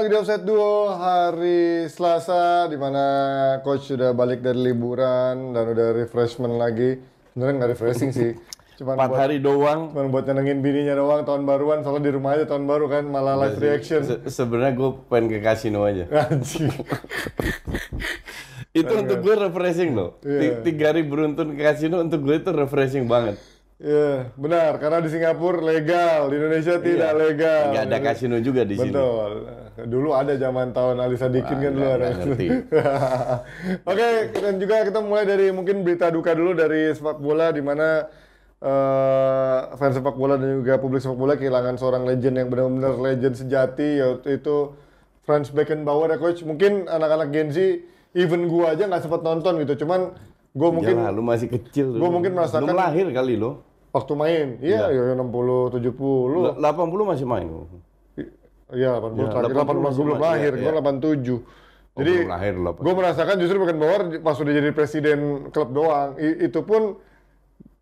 lagi di Offset Duo hari Selasa di mana coach sudah balik dari liburan dan udah refreshment lagi. Sebenarnya nggak refreshing sih. Cuman Empat hari doang. Cuman buat nyenengin bininya doang tahun baruan soalnya di rumah aja tahun baru kan malah iya live reaction. Se Sebenarnya gue pengen ke kasino aja. itu untuk gue refreshing loh. Yeah. Tiga hari beruntun ke kasino untuk gue itu refreshing banget. Iya, yeah, benar. Karena di Singapura legal, di Indonesia iya. tidak legal. Enggak ada kasino juga di Betul. sini. Betul. Dulu ada zaman tahun Alisa Dikin kan Wah, kan dulu ada. Oke, dan juga kita mulai dari mungkin berita duka dulu dari sepak bola di mana uh, fans sepak bola dan juga publik sepak bola kehilangan seorang legend yang benar-benar legend sejati yaitu Franz Beckenbauer ya coach. Mungkin anak-anak Gen Z even gua aja nggak sempat nonton gitu. Cuman gue iya mungkin lu masih kecil gue mungkin merasakan belum lahir kali lo Waktu main, iya, iya. ya. 60, 70. 80 masih main. Iya, 80 ya, terakhir. 80 masih belum lahir, ya, gue ya. 87. Oh, Jadi lahir gue merasakan justru bukan bahwa pas udah jadi presiden klub doang, I, itu pun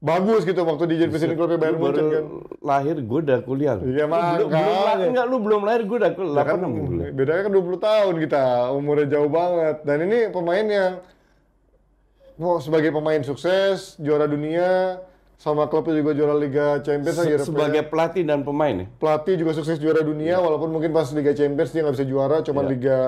bagus gitu waktu dia jadi presiden klubnya Bayern Munchen kan. Lahir gue udah kuliah. Iya mah. Belum, belum lahir enggak lu belum lahir gue udah kuliah. Ya kan, bedanya kan 20 tahun kita, umurnya jauh banget. Dan ini pemain yang oh, sebagai pemain sukses, juara dunia, sama klubnya juga juara Liga Champions Se sebagai pelatih dan pemain ya. Pelatih juga sukses juara dunia yeah. walaupun mungkin pas Liga Champions dia nggak bisa juara, cuma yeah. Liga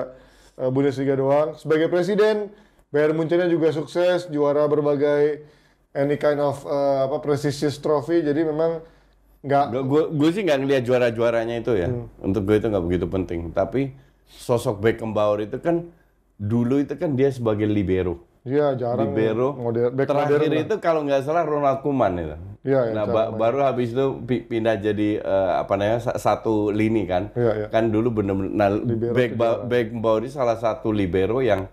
uh, Bundesliga doang. Sebagai presiden Bayern Munchennya juga sukses juara berbagai any kind of uh, apa prestigious trophy. Jadi memang nggak gue sih nggak ngeliat juara-juaranya itu ya. Hmm. Untuk gue itu nggak begitu penting. Tapi sosok Beckenbauer itu kan dulu itu kan dia sebagai libero Iya jarang. Di Model, Terakhir modern itu kalau nggak salah Ronald Koeman itu. Iya. Ya, nah ba baru habis itu pindah jadi uh, apa namanya satu lini kan. Iya. Ya. Kan dulu benar-benar nah, libero back back Bauri salah satu libero yang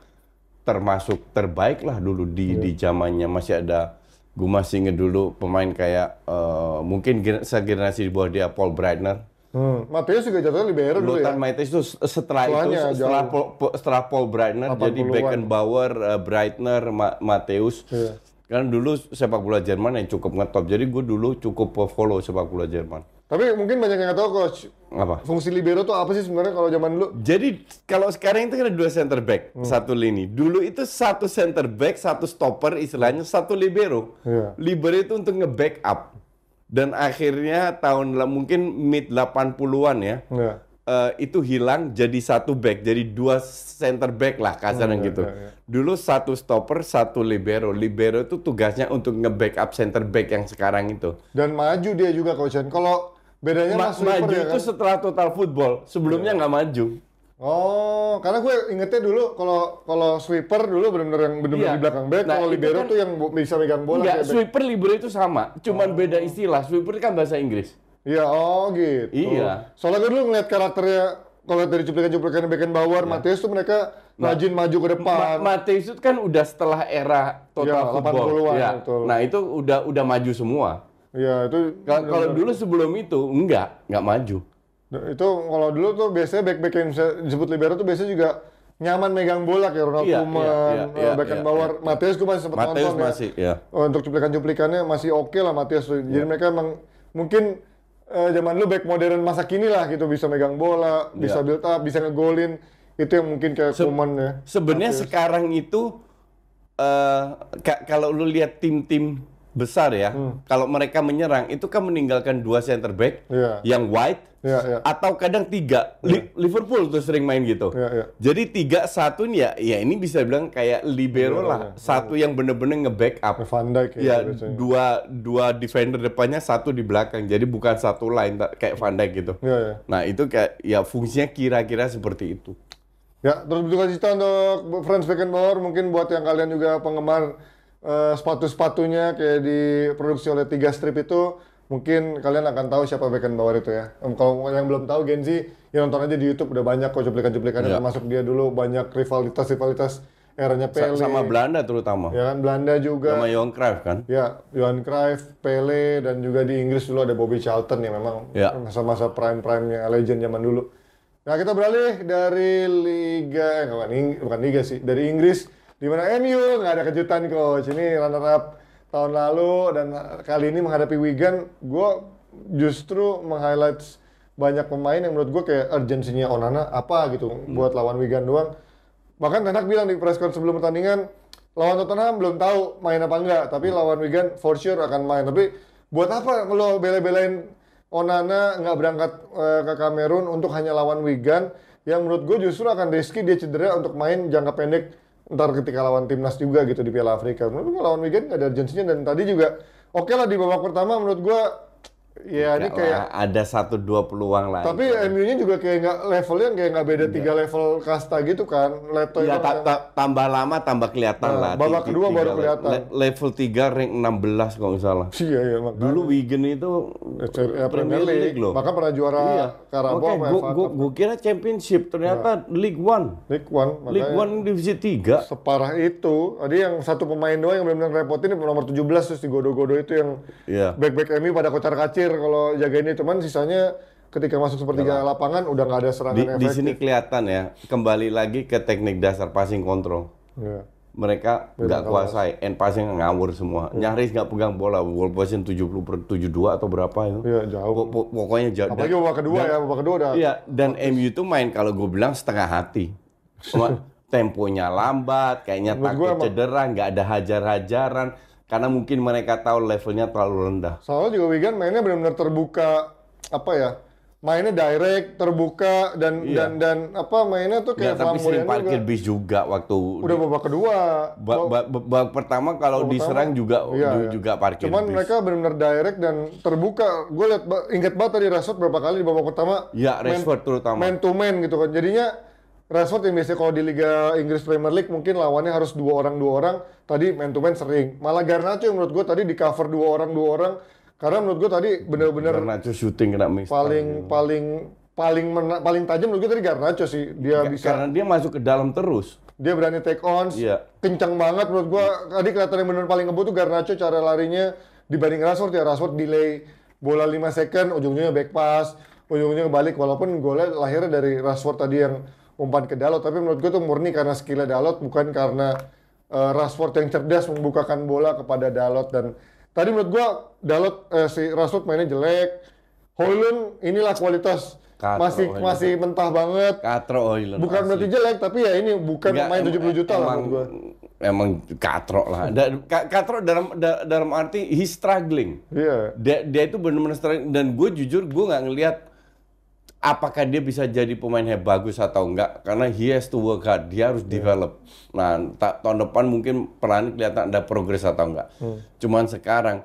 termasuk terbaik lah dulu di ya. di zamannya masih ada gue masih inget dulu pemain kayak uh, mungkin segenerasi di bawah dia Paul Breitner Hmm. Mateus juga jatuhnya libero dulu ya. Mateus itu setelah Selanya itu setelah Paul, setelah Paul Breitner jadi Beckenbauer, uh, Breitner, Ma Mateus. Yeah. Kan dulu sepak bola Jerman yang cukup ngetop. Jadi gue dulu cukup follow sepak bola Jerman. Tapi mungkin banyak yang nggak tahu coach. Apa? Fungsi libero tuh apa sih sebenarnya kalau zaman dulu? Jadi kalau sekarang itu kan dua center back, hmm. satu lini. Dulu itu satu center back, satu stopper istilahnya, satu libero. Yeah. Libero itu untuk nge-backup dan akhirnya tahun mungkin mid 80-an ya. Yeah. Iya. Uh, itu hilang jadi satu back, jadi dua center back lah kasarnya hmm, iya, gitu. Yeah, yeah. Dulu satu stopper, satu libero. Libero itu tugasnya untuk nge-backup center back yang sekarang itu. Dan maju dia juga Coach Kalau bedanya Ma Mas maju ya, kan? itu setelah total football, sebelumnya iya. nggak maju. Oh, karena gue ingetnya dulu kalau kalau sweeper dulu benar-benar yang benar-benar iya. di belakang back, nah, kalau libero kan, tuh yang bisa megang bola. Enggak, sweeper libero itu sama, cuman oh. beda istilah. Sweeper kan bahasa Inggris. Iya, oh gitu. Iya. Soalnya gue dulu ngeliat karakternya kalau dari cuplikan-cuplikan Beckenbauer, ya. Mateus tuh mereka nah, maju ke depan. Ma Mateus itu kan udah setelah era total ya, football. Ya. Betul. Nah, itu udah udah maju semua. Iya, itu kalau dulu sebelum itu enggak, enggak maju. Nah, itu kalau dulu tuh biasanya back-back yang bisa disebut libero tuh biasanya juga nyaman megang bola kayak Ronald iya, iya Koeman, iya, eh, iya, iya, iya, iya, Matias gue masih sempat Mateus nonton ya. masih, ya. Iya. Oh, untuk cuplikan-cuplikannya masih oke okay lah Matias tuh. Jadi iya. mereka emang mungkin uh, zaman dulu back modern masa kini lah gitu bisa megang bola, iya. bisa build up, bisa ngegolin. Itu yang mungkin kayak Se Koeman ya. Sebenarnya sekarang itu uh, kalau lu lihat tim-tim besar ya. Hmm. Kalau mereka menyerang itu kan meninggalkan dua center back yeah. yang white yeah, yeah. atau kadang tiga. Yeah. Liverpool tuh sering main gitu. Yeah, yeah. Jadi tiga satu ya, ya ini bisa bilang kayak libero lah. Iya. Satu yang bener-bener ngeback backup Van Dijk ya. ya dua dua defender depannya satu di belakang. Jadi bukan satu lain kayak Van Dijk gitu. Yeah, yeah. Nah itu kayak ya fungsinya kira-kira seperti itu. Ya, terus juga cita untuk and more mungkin buat yang kalian juga penggemar uh, sepatu-sepatunya kayak diproduksi oleh tiga strip itu mungkin kalian akan tahu siapa Beckenbauer itu ya. Um, kalau yang belum tahu Gen Z, ya nonton aja di YouTube udah banyak kok cuplikan cuplikan yeah. termasuk dia dulu banyak rivalitas-rivalitas eranya Pele. Sama Belanda terutama. Ya kan Belanda juga. Sama Johan Cruyff kan? Ya, Johan Cruyff, Pele dan juga di Inggris dulu ada Bobby Charlton ya memang ya. masa-masa prime yang legend zaman dulu. Nah, kita beralih dari liga eh, bukan, bukan liga sih, dari Inggris di mana MU nggak ada kejutan coach. Ini runner up tahun lalu dan kali ini menghadapi Wigan, gue justru meng-highlight banyak pemain yang menurut gue kayak urgensinya Onana apa gitu hmm. buat lawan Wigan doang. Bahkan Tenak bilang di press sebelum pertandingan lawan Tottenham belum tahu main apa enggak, tapi hmm. lawan Wigan for sure akan main. Tapi buat apa lo bela-belain Onana nggak berangkat uh, ke Kamerun untuk hanya lawan Wigan yang menurut gue justru akan risky dia cedera untuk main jangka pendek ntar ketika lawan timnas juga gitu di Piala Afrika. Menurut gue lawan Wigan nggak ada urgensinya dan tadi juga oke okay lah di babak pertama menurut gue Iya, ini kayak ada satu dua peluang lah. Tapi itu. MU-nya juga kayak nggak levelnya kayak nggak beda tiga level kasta gitu kan. Leto ya, ta kan. ta tambah lama tambah kelihatan nah, lah. Babak kedua baru kelihatan. Le level 3 rank belas kalau nggak salah. Iya iya makanya. Dulu Wigan itu ya, ya Premier League, League loh. Maka pernah juara iya. Karabau okay, gua, gua, gua kan. kira Championship ternyata ya. League One. League One League One divisi tiga. Separah itu. Tadi yang satu pemain doang yang benar-benar repotin nomor 17 terus godo godo itu yang yeah. back-back MU pada kocar kacir clear kalau ini cuman sisanya ketika masuk sepertiga lapangan udah nggak ada serangan di, efektif. Di sini kelihatan ya, kembali lagi ke teknik dasar passing control. Yeah. Mereka nggak kuasai, end passing ngawur semua. Yeah. Nyaris nggak pegang bola, Wall position 70 per 72 atau berapa itu. Iya, yeah, jauh. pokoknya jauh. Apalagi babak kedua dan, ya, babak kedua udah. Iya, dan oh, MU itu main kalau gue bilang setengah hati. Cuma temponya lambat, kayaknya takut cedera, nggak ada hajar-hajaran karena mungkin mereka tahu levelnya terlalu rendah. Soalnya juga Wigan mainnya benar-benar terbuka apa ya? Mainnya direct, terbuka dan iya. dan dan apa mainnya tuh kayak ya, tapi sering parkir bis juga waktu udah babak kedua. Babak ba, ba, ba, pertama kalau babak diserang pertama. juga iya, juga, iya. juga parkir Cuman bis. mereka benar-benar direct dan terbuka. Gue lihat inget banget tadi Rashford berapa kali di babak pertama. Iya, Rashford terutama. Man to man gitu kan. Jadinya Rashford yang biasanya kalau di Liga Inggris Premier League mungkin lawannya harus dua orang dua orang tadi man to man sering malah Garnacho yang menurut gue tadi di cover dua orang dua orang karena menurut gue tadi benar-benar Garnacho shooting kena miss paling paling paling mena, paling tajam menurut gue tadi Garnacho sih dia ya, bisa karena dia masuk ke dalam terus dia berani take on ya. kencang banget menurut gue tadi kelihatan yang benar paling ngebut tuh Garnacho cara larinya dibanding Rashford ya Rashford delay bola 5 second ujung ujungnya back pass ujung ujungnya balik walaupun golnya lahirnya dari Rashford tadi yang umpan ke Dalot. Tapi menurut gue tuh murni karena skillnya Dalot, bukan karena uh, Rashford yang cerdas membukakan bola kepada Dalot. Dan tadi menurut gue Dalot, uh, si Rashford mainnya jelek. Hoylund inilah kualitas Katro masih masih mentah banget. Katro Bukan berarti jelek, tapi ya ini bukan Nggak, pemain 70 juta lah menurut gue. Emang katrok lah. Da, dalam dalam arti he struggling. Yeah. Dia, dia itu benar-benar struggling dan gue jujur gue nggak ngelihat apakah dia bisa jadi pemain hebat bagus atau enggak karena he has to work hard dia harus yeah. develop nah ta tahun depan mungkin peran kelihatan ada progres atau enggak hmm. cuman sekarang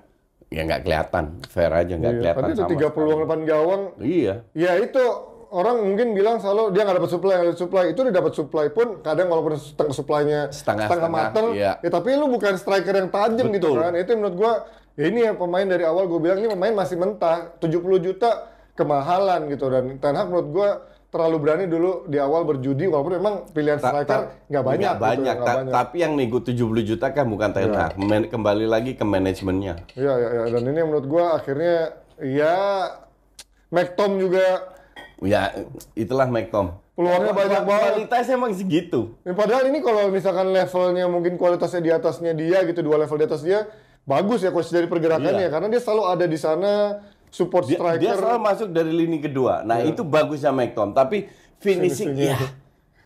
ya enggak kelihatan fair aja enggak yeah. kelihatan tapi itu tiga peluang depan gawang iya ya itu orang mungkin bilang selalu dia nggak dapat supply nggak dapat supply itu dia dapat supply pun kadang walaupun setengah supply-nya setengah, setengah mateng iya. ya tapi lu bukan striker yang tajam gitu kan itu menurut gua ya ini yang pemain dari awal gue bilang ini pemain masih mentah 70 juta kemahalan gitu dan Ten Hag menurut gue terlalu berani dulu di awal berjudi walaupun memang pilihan striker nggak banyak. gak gitu, banyak, gitu, Gak banyak. Tapi yang nego 70 juta kan bukan Ten iya. Hag. Ya. Kembali lagi ke manajemennya. Iya, iya, ya. dan ini menurut gue akhirnya ya McTom juga. Ya itulah McTom. Peluangnya banyak banget. Kualitasnya emang segitu. Ya, padahal ini kalau misalkan levelnya mungkin kualitasnya di atasnya dia gitu dua level di atas dia bagus ya coach dari pergerakannya iya. karena dia selalu ada di sana support dia, striker. Dia selalu masuk dari lini kedua. Nah, yeah. itu bagusnya Mike Tom, tapi finishing Finishingnya. ya iya.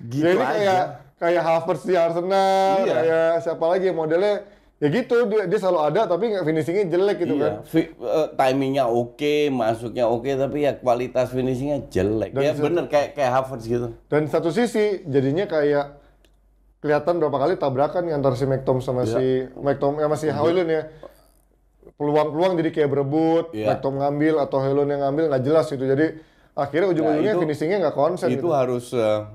gitu Jadi aja. kayak kayak Havertz di Arsenal, iya. kayak siapa lagi modelnya ya gitu dia, dia selalu ada tapi nggak finishingnya jelek gitu iya. kan Fi, uh, timingnya oke okay, masuknya oke okay, tapi ya kualitas finishingnya jelek dan ya bener kayak kayak Havertz gitu dan satu sisi jadinya kayak kelihatan berapa kali tabrakan antara si McTom sama iya. si McTom iya. ya masih Howlin ya peluang-peluang jadi kayak berebut, yeah. Tom ngambil atau Helon yang ngambil nggak jelas gitu. Jadi akhirnya ujung-ujungnya nah, finishingnya nggak konsen. Itu gitu. harus uh,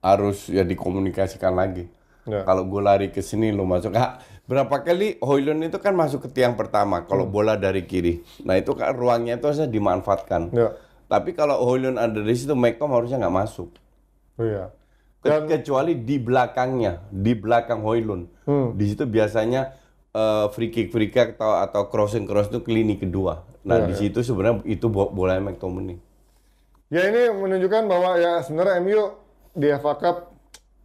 harus ya dikomunikasikan lagi. Yeah. Kalau gue lari ke sini lo masuk. Ha, nah, berapa kali Hoylund itu kan masuk ke tiang pertama kalau hmm. bola dari kiri. Nah itu kan ruangnya itu harusnya dimanfaatkan. Yeah. Tapi kalau Hoylund ada di situ, Mekom harusnya nggak masuk. Oh, iya. yeah. Dan, Kecuali di belakangnya, di belakang Hoylund. Hmm. Di situ biasanya uh, free kick free kick atau atau crossing cross itu lini kedua. Nah, ya, di iya. situ ya. sebenarnya itu bola McTominay. Ya ini menunjukkan bahwa ya sebenarnya MU di FA Cup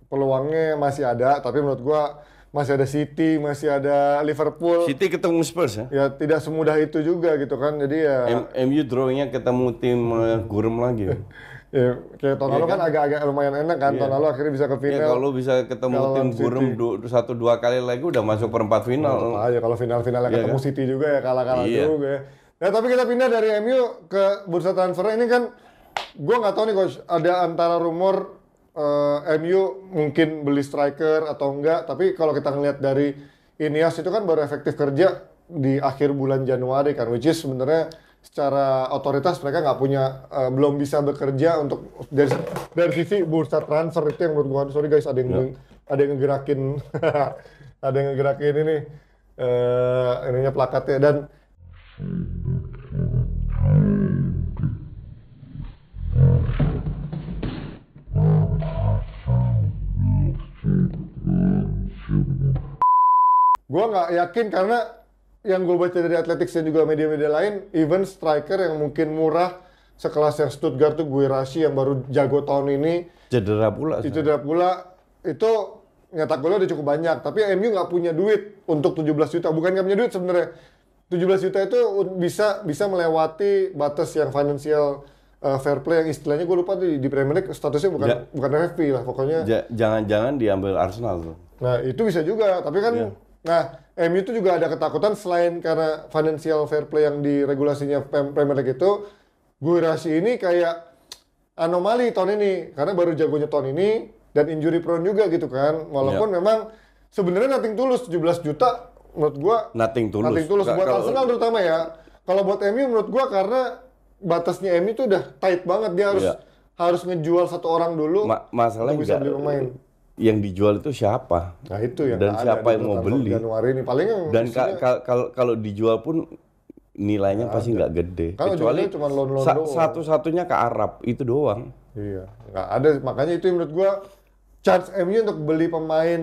peluangnya masih ada, tapi menurut gua masih ada City, masih ada Liverpool. City ketemu Spurs ya? Ya tidak semudah itu juga gitu kan, jadi ya. M MU drawingnya ketemu tim uh, Gurem lagi. Ya? Ya, kayak tahun ya, lalu kan, kan, agak-agak lumayan enak kan, ya. tahun lalu akhirnya bisa ke iya, final. Ya, kalau bisa ketemu kalau tim Burem satu dua kali lagi udah masuk perempat final. Nah, aja kalau final-final ya, iya ketemu kan? City juga ya kalah-kalah iya. juga ya. Nah tapi kita pindah dari MU ke bursa transfer ini kan, gue nggak tahu nih coach ada antara rumor uh, eh, MU mungkin beli striker atau enggak, tapi kalau kita ngelihat dari Ineos itu kan baru efektif kerja di akhir bulan Januari kan, which is sebenarnya secara otoritas mereka nggak punya uh, belum bisa bekerja untuk dari dari sisi bursa transfer itu yang menurut gua sorry guys ada yang yeah. Ya. ada yang ngegerakin ada yang ngegerakin ini uh, ininya plakatnya dan gua nggak yakin karena yang gue baca dari Athletics dan juga media-media lain, even striker yang mungkin murah sekelas yang Stuttgart tuh gue rasi yang baru jago tahun ini cedera pula. Itu cedera pula itu nyetak golnya udah cukup banyak, tapi MU nggak punya duit untuk 17 juta. Bukan nggak punya duit sebenarnya. 17 juta itu bisa bisa melewati batas yang financial uh, fair play yang istilahnya gue lupa di, di Premier League statusnya bukan ja, bukan FP lah pokoknya. Jangan-jangan ja, diambil Arsenal tuh. Nah, itu bisa juga, tapi kan ya Nah, MU itu juga ada ketakutan selain karena financial fair play yang di regulasinya Premier League itu, rasa ini kayak anomali tahun ini karena baru jagonya tahun ini dan injury prone juga gitu kan. Walaupun yep. Iya. memang sebenarnya nothing tulus 17 juta menurut gua nothing tulus. Nothing tulus buat kalau, Arsenal terutama ya. Kalau buat MU menurut gua karena batasnya MU itu udah tight banget dia harus yeah. harus ngejual satu orang dulu Ma masalah bisa beli pemain yang dijual itu siapa nah itu yang dan siapa ada, yang mau beli Januari ini paling dan kalau ka ka kalau dijual pun nilainya nah, pasti nggak gede kalau kecuali cuma loan -loan sa doang. satu-satunya ke Arab itu doang iya nggak ada makanya itu menurut gua charge MU untuk beli pemain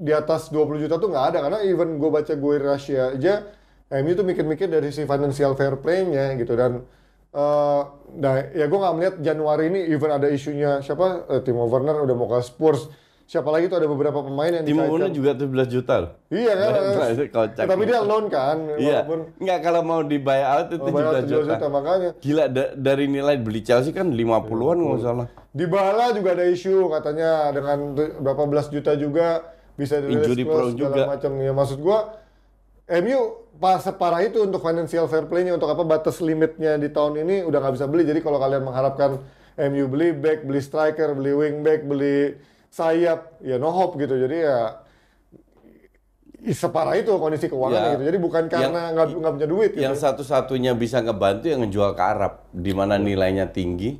di atas 20 juta tuh nggak ada karena even gue baca gue rahasia aja MU tuh mikir-mikir dari si financial fair play-nya gitu dan uh, nah ya gue nggak melihat Januari ini even ada isunya siapa uh, Timo Werner udah mau ke Spurs siapa lagi tuh ada beberapa pemain yang Timo Werner juga 17 juta loh. Iya kan? Nah, Tapi dia loan kan. Iya. Walaupun... Enggak kalau mau di out itu 17 juta. juta. makanya. Gila da dari nilai beli Chelsea kan 50-an nggak iya, salah. Di Bala juga ada isu katanya dengan berapa belas juta juga bisa di injury pro juga macam ya maksud gua MU pas separah itu untuk financial fair play-nya untuk apa batas limitnya di tahun ini udah nggak bisa beli jadi kalau kalian mengharapkan MU beli back beli striker beli wing back beli sayap ya no hope gitu jadi ya separah itu kondisi keuangan ya, gitu. Jadi bukan karena nggak punya duit. Gitu. Yang satu-satunya bisa ngebantu yang ngejual ke Arab, di mana iya. nilainya tinggi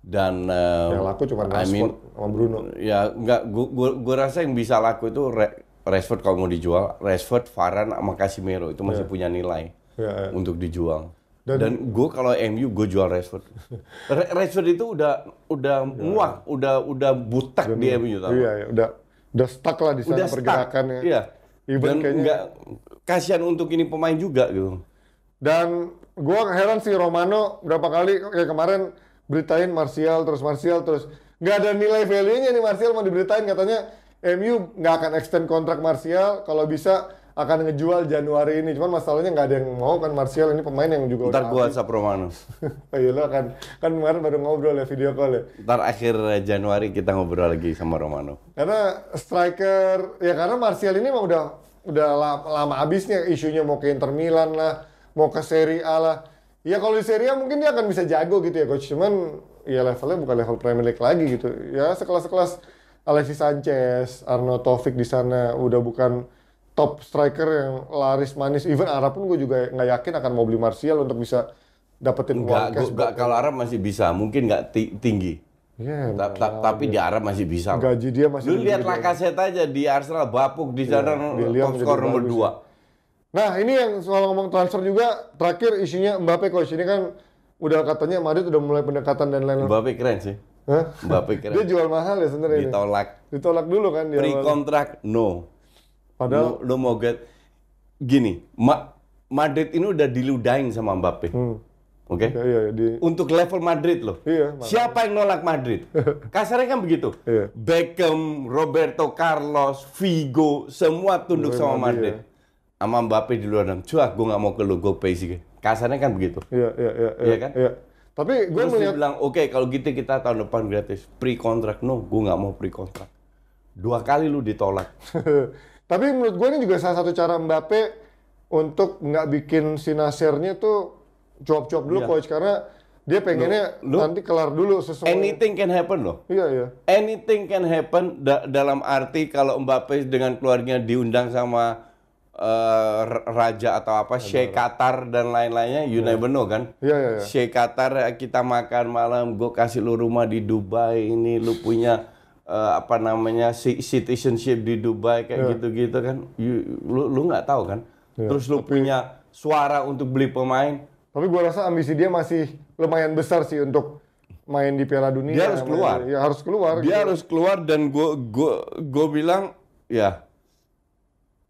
dan uh, yang laku cuma Rashford I mean, sama Bruno. Ya nggak, gua, gua, rasa yang bisa laku itu Re Rashford kalau mau dijual, Rashford, Varane sama Casemiro itu masih yeah. punya nilai yeah, yeah. untuk dijual. Dan, Dan gue kalau MU gue jual Rashford. Rashford itu udah udah ya. muak, udah udah butak Dan, di MU tahu? Iya, iya, udah udah stuck lah di sana udah pergerakannya. Stuck. Iya. Even Dan kayaknya enggak, kasihan untuk ini pemain juga gitu. Dan gue heran sih Romano berapa kali kayak kemarin beritain Martial terus Martial terus nggak ada nilai value-nya nih Martial mau diberitain katanya MU nggak akan extend kontrak Martial kalau bisa akan ngejual Januari ini. Cuman masalahnya nggak ada yang mau kan Martial ini pemain yang juga Ntar gua WhatsApp Romano. oh iya lo kan kan kemarin baru ngobrol ya video call ya. Ntar akhir Januari kita ngobrol lagi sama Romano. Karena striker ya karena Martial ini mah udah udah lama, lama abisnya isunya mau ke Inter Milan lah, mau ke Serie A lah. Ya kalau di Serie A mungkin dia akan bisa jago gitu ya coach. Cuman ya levelnya bukan level Premier League lagi gitu. Ya sekelas-sekelas Alexis Sanchez, Arno Taufik di sana udah bukan top striker yang laris manis even Arab pun gue juga nggak yakin akan mau beli Martial untuk bisa dapetin uang cash. Gak, kalau Arab masih bisa, mungkin nggak tinggi. Yeah, ta ta tapi ya. di Arab masih bisa. Gaji dia masih. Lu lihat Lakaset aja di Arsenal bapuk di iya, sana yeah, top skor nomor 2. Nah, ini yang soal ngomong transfer juga terakhir isinya Mbappe coach ini kan udah katanya Madrid udah mulai pendekatan dan lain-lain. Mbappe keren sih. Hah? Mbappe keren. dia jual mahal ya sebenarnya. Ditolak. Ditolak dulu kan dia. Pre kontrak no. Padahal lu, lu mau get gini, Ma Madrid ini udah diludahin sama Mbappe. Hmm. Oke. Okay? Iya, iya, iya, di... Untuk level Madrid loh. Iya, Madrid. Siapa yang nolak Madrid? Kasarnya kan begitu. Iya. Beckham, Roberto Carlos, Figo, semua tunduk iya, sama Madrid. Iya. Sama Mbappe di luar dalam. Cuak, gue nggak mau ke logo PSG. Kasarnya kan begitu. Iya, iya, iya. Iya, iya kan? Iya. Tapi gue Terus bilang, oke okay, kalau gitu kita tahun depan gratis. Pre-contract, no, gue nggak mau pre-contract. Dua kali lu ditolak. Tapi menurut gue ini juga salah satu cara Mbappe untuk nggak bikin si Nasirnya tuh cuap-cuap dulu yeah. coach karena dia pengennya lu, lu, nanti kelar dulu sesuai. Anything can happen loh. Iya iya. Anything can happen da dalam arti kalau Mbappe dengan keluarganya diundang sama uh, raja atau apa Sheikh Qatar dan lain-lainnya, you yeah. never know kan. Iya yeah, iya. Yeah, yeah. Sheikh Qatar eh, kita makan malam, gue kasih lu rumah di Dubai ini, lu punya uh, apa namanya citizenship di Dubai kayak iya. gitu-gitu yeah. kan you, lu lu nggak tahu kan yeah. terus lu tapi, punya suara untuk beli pemain tapi gua rasa ambisi dia masih lumayan besar sih untuk main di Piala Dunia dia harus keluar ya harus keluar dia gitu. harus keluar dan gua gua gua bilang ya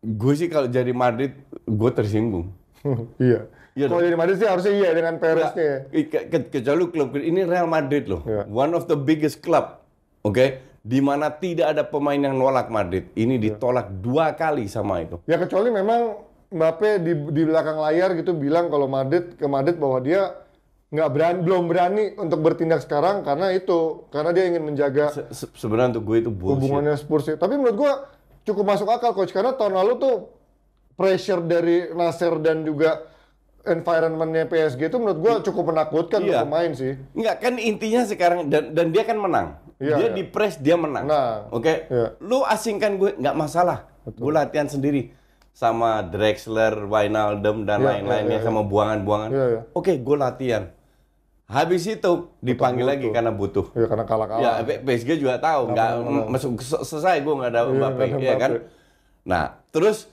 gue sih kalau jadi Madrid gue tersinggung iya Iya Kalau jadi Madrid sih harusnya iya dengan Pereznya. Ke, ke, ke klub ini Real Madrid loh, yeah. one of the biggest club, oke? Okay? di mana tidak ada pemain yang nolak Madrid. Ini iya. ditolak dua kali sama itu. Ya kecuali memang Mbappe di, di belakang layar gitu bilang kalau Madrid ke Madrid bahwa dia nggak berani belum berani untuk bertindak sekarang karena itu karena dia ingin menjaga Se -se sebenarnya untuk gue itu bullshit. hubungannya Spurs ya. tapi menurut gue cukup masuk akal coach karena tahun lalu tuh pressure dari Nasir dan juga environmentnya PSG itu menurut gue cukup menakutkan iya. untuk pemain sih. Enggak kan intinya sekarang dan dan dia kan menang. Iya, dia iya. di press dia menang. Nah, Oke, okay? iya. lu asingkan gue nggak masalah. Betul. Gue latihan sendiri sama Drexler, Wijnaldum dan iya, iya, lain-lainnya iya, iya, iya, sama buangan-buangan. Iya, iya. Oke, okay, gue latihan. Habis itu dipanggil butuh, lagi butuh. karena butuh. Iya karena kalah-kalah. Ya PSG juga tahu nggak masuk selesai gue nggak ada iya, Mbappe, iya, ya kan. Nah terus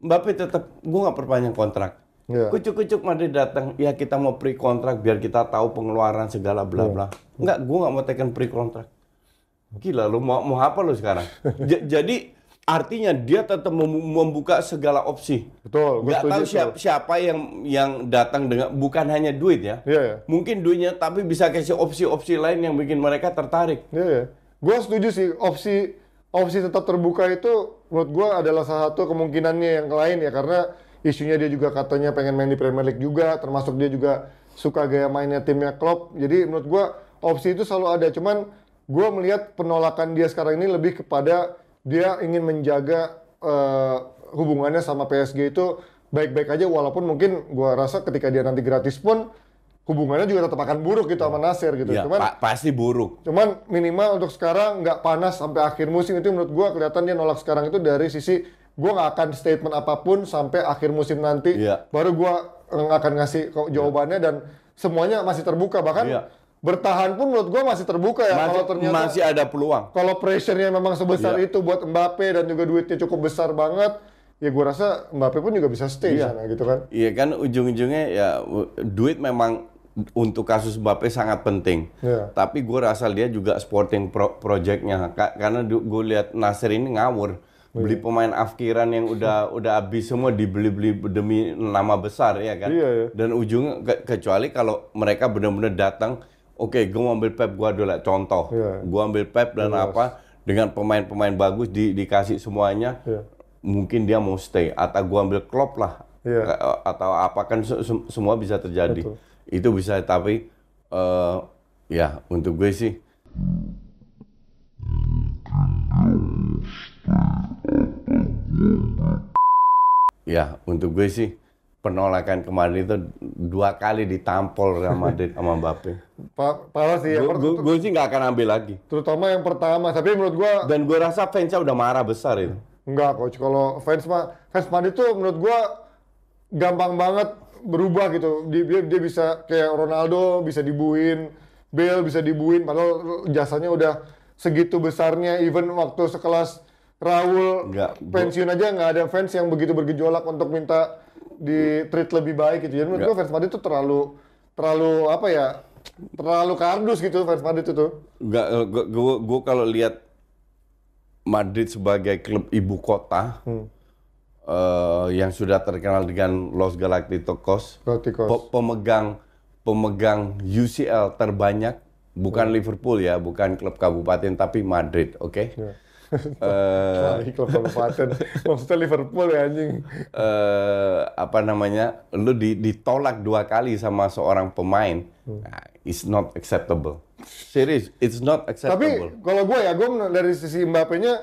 Mbappe tetap gue nggak perpanjang kontrak Yeah. Kucuk-kucuk Madrid datang, ya kita mau pre kontrak biar kita tahu pengeluaran segala bla iya. bla. Yeah. Enggak, gua nggak mau tekan pre kontrak. Gila lu mau mau apa lu sekarang? jadi artinya dia tetap membuka segala opsi. Betul. Gak tahu siapa, siapa yang yang datang dengan bukan hanya duit ya. Yeah, yeah. Mungkin duitnya tapi bisa kasih opsi-opsi lain yang bikin mereka tertarik. Iya. Yeah, yeah. Gue setuju sih opsi opsi tetap terbuka itu menurut gua adalah salah satu kemungkinannya yang lain ya karena isunya dia juga katanya pengen main di Premier League juga, termasuk dia juga suka gaya mainnya timnya Klopp. Jadi menurut gue opsi itu selalu ada, cuman gue melihat penolakan dia sekarang ini lebih kepada dia ingin menjaga uh, hubungannya sama PSG itu baik-baik aja walaupun mungkin gue rasa ketika dia nanti gratis pun hubungannya juga tetap akan buruk gitu sama Nasir gitu. Ya, cuman pa pasti buruk. Cuman minimal untuk sekarang nggak panas sampai akhir musim itu menurut gua kelihatan dia nolak sekarang itu dari sisi gue gak akan statement apapun sampai akhir musim nanti. Yeah. Baru gue akan ngasih iya. jawabannya yeah. dan semuanya masih terbuka bahkan. Yeah bertahan pun menurut gue masih terbuka ya masih, kalau ternyata masih ada peluang. Kalau pressure-nya memang sebesar yeah. itu buat Mbappe dan juga duitnya cukup besar banget, ya gue rasa Mbappe pun juga bisa stay yeah. sana gitu kan. Iya kan ujung-ujungnya ya duit memang untuk kasus Mbappe sangat penting. Yeah. Tapi gue rasa dia juga sporting pro projectnya karena gue lihat Nasir ini ngawur beli iya. pemain afkiran yang udah udah habis semua dibeli-beli demi nama besar ya kan. Iya, iya. Dan ujungnya ke, kecuali kalau mereka benar-benar datang, oke okay, gue ambil Pep adalah contoh. Iya. Gue ambil Pep dan yes. apa dengan pemain-pemain bagus di, dikasih semuanya. Iya. Mungkin dia mau stay atau gue ambil Klopp lah. Iya. Atau apa kan se semua bisa terjadi. Betul. Itu bisa tapi uh, ya untuk gue sih Ya, untuk gue sih penolakan kemarin itu dua kali ditampol Real Madrid sama Mbappe. Pa parah sih. Ya. Gue sih nggak akan ambil lagi. Terutama yang pertama, tapi menurut gue... Dan gue rasa fansnya udah marah besar itu. Enggak, kok. Kalau fans mah fans Madrid tuh menurut gue gampang banget berubah gitu. Dia, dia bisa kayak Ronaldo bisa dibuin, Bale bisa dibuin, padahal jasanya udah segitu besarnya. Even waktu sekelas Raul nggak, pensiun aja nggak ada fans yang begitu bergejolak untuk minta di treat lebih baik gitu. Jadi menurut gue fans Madrid itu terlalu terlalu apa ya? Terlalu kardus gitu fans Madrid itu tuh. Enggak gue eh, gue kalau lihat Madrid sebagai klub ibu kota hmm. uh, yang sudah terkenal dengan Los Galacticos, Galacticos. Pe pemegang pemegang UCL terbanyak bukan hmm. Liverpool ya, bukan klub kabupaten tapi Madrid, oke? Okay? Ya. Yeah Eh, uh, klub kabupaten. Maksudnya Liverpool ya anjing. Uh, apa namanya? Lu di, ditolak dua kali sama seorang pemain. Hmm. Nah, it's not acceptable. Serius, it's not acceptable. Tapi kalau gue ya, gue dari sisi Mbappe-nya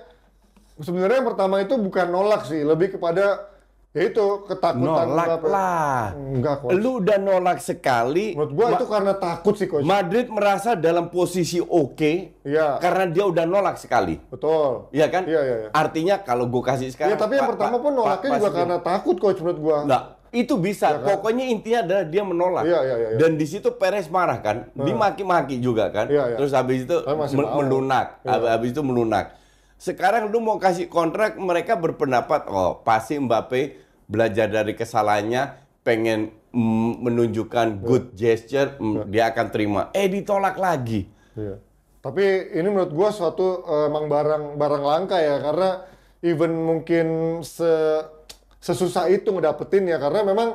sebenarnya yang pertama itu bukan nolak sih, lebih kepada Ya itu ketakutan nolak berapa? lah. Enggak Lu udah nolak sekali. Menurut gua Ma itu karena takut sih coach. Madrid merasa dalam posisi oke. Okay, ya. Karena dia udah nolak sekali. Betul. Iya kan? Iya, iya, iya. Artinya kalau gua kasih sekarang. Iya, tapi yang pertama pun nolaknya juga karena takut coach menurut gua. Enggak. Itu bisa. Ya, kan? Pokoknya intinya adalah dia menolak. Iya, iya, iya. iya. Dan di situ Perez marah kan, hmm. dimaki-maki juga kan. Iya, iya. Terus habis itu melunak. ya. Habis itu melunak. Sekarang lu mau kasih kontrak, mereka berpendapat, oh pasti Mbappe belajar dari kesalahannya, pengen menunjukkan iya. good gesture, yeah. dia akan terima. Eh ditolak lagi. Yeah. Tapi ini menurut gue suatu eh, emang barang barang langka ya karena even mungkin se sesusah itu ngedapetin ya karena memang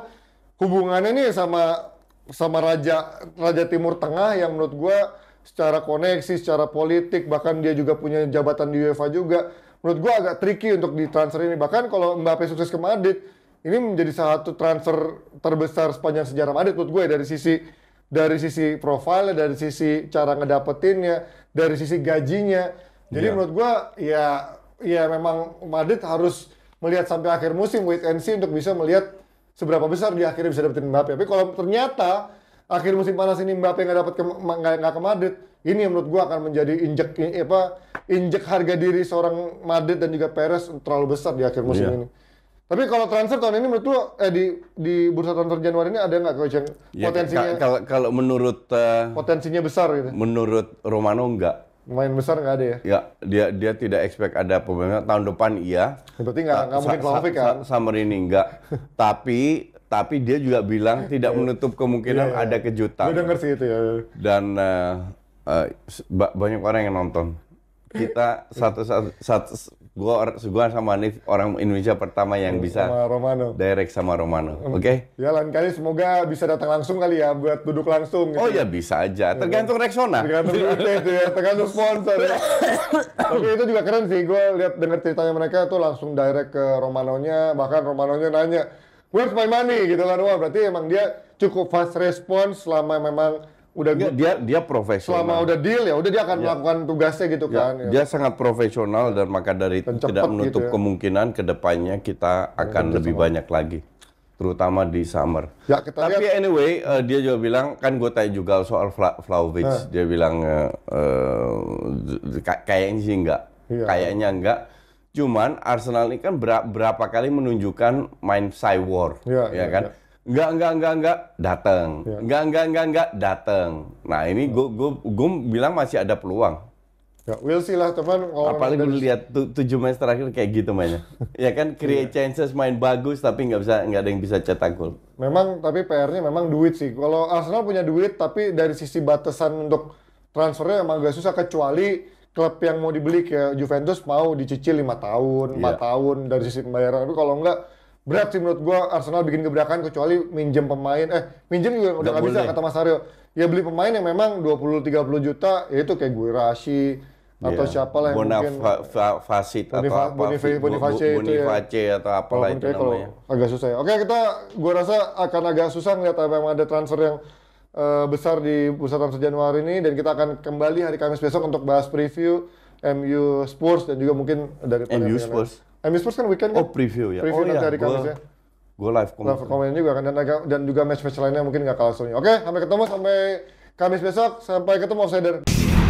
hubungannya nih sama sama raja raja Timur Tengah yang menurut gue secara koneksi, secara politik, bahkan dia juga punya jabatan di UEFA juga. Menurut gue agak tricky untuk ditransfer ini. Bahkan kalau Mbappe sukses ke Madrid, ini menjadi salah satu transfer terbesar sepanjang sejarah Madrid menurut gue ya, dari sisi dari sisi profilnya, dari sisi cara ngedapetinnya, dari sisi gajinya. Jadi yeah. menurut gue ya ya memang Madrid harus melihat sampai akhir musim wait and see untuk bisa melihat seberapa besar di akhirnya bisa dapetin Mbappe. Tapi kalau ternyata akhir musim panas ini Mbappe nggak ke nggak ke, ke Madrid, ini menurut gue akan menjadi injek apa injek harga diri seorang Madrid dan juga Perez terlalu besar di akhir musim yeah. ini. Tapi kalau transfer tahun ini menurut lu eh di di bursa transfer Januari ini ada nggak coach yang ya, potensinya kalau kalau menurut uh, potensinya besar gitu. Menurut Romano enggak. Main besar nggak ada ya? Ya, dia dia tidak expect ada pemainnya tahun depan iya. Ya, berarti nggak nggak mungkin Vlahovic kan? Summer ini enggak. tapi tapi dia juga bilang tidak iya. menutup kemungkinan yeah, iya. ada kejutan. Gue denger sih itu ya. Dan uh, uh, banyak orang yang nonton kita iya. satu satu, satu gua gua sama anif orang Indonesia pertama yang bisa sama Romano. direct sama Romano. Hmm. Oke. Okay? Ya lain kali semoga bisa datang langsung kali ya buat duduk langsung. Gitu. Oh ya bisa aja. Ya kan? Tergantung Rexona. Tergantung itu ya, tergantung sponsor. Ya. Tapi itu juga keren sih. Gue lihat dengar ceritanya mereka tuh langsung direct ke Romanonya. Bahkan Romanonya nanya, where's my money gitu kan. Wah berarti emang dia cukup fast response selama memang udah dia dia, dia profesional. Selama udah deal ya, udah dia akan ya. melakukan tugasnya gitu ya. kan. Ya. Dia sangat profesional dan maka dari itu tidak menutup gitu ya. kemungkinan kedepannya kita ya, akan ya, lebih sama. banyak lagi, terutama di summer. Ya, kita Tapi lihat. anyway, uh, dia juga bilang kan gue tanya juga soal Fla nah. dia bilang uh, uh, kayaknya sih enggak, ya. kayaknya enggak. Cuman Arsenal ini kan berapa kali menunjukkan main side war, iya, ya, ya, ya kan? Ya enggak enggak enggak enggak dateng. ya. enggak enggak enggak enggak datang nah ini gue gue gue bilang masih ada peluang ya, we'll see lah teman apalagi gue lihat tu, tujuh match terakhir kayak gitu mainnya ya kan create iya. chances main bagus tapi nggak bisa nggak ada yang bisa cetak gol memang tapi PR-nya memang duit sih kalau Arsenal punya duit tapi dari sisi batasan untuk transfernya emang agak susah kecuali klub yang mau dibeli kayak Juventus mau dicicil lima tahun, empat ya. tahun dari sisi pembayaran. Tapi kalau enggak berat sih menurut gue Arsenal bikin gebrakan kecuali minjem pemain eh minjem juga udah nggak bisa kata Mas Aryo ya beli pemain yang memang 20-30 juta ya itu kayak Rashi atau yeah. siapa lah yang mungkin Fasit atau apa Boniface, Boniface, Boniface itu ya. atau apalah itu namanya agak susah ya oke kita gue rasa akan agak susah ngeliat yang ada transfer yang uh, besar di pusat transfer Januari ini dan kita akan kembali hari Kamis besok untuk bahas preview MU Spurs dan juga mungkin dari MU Spurs MU e Spurs kan weekend kan? Oh preview ya. Preview oh, nanti iya. hari Kamis ya. Gue live komen. Live komen juga kan dan, dan juga match-match lainnya mungkin nggak kalah serunya. Oke, sampai ketemu sampai Kamis besok. Sampai ketemu outsider.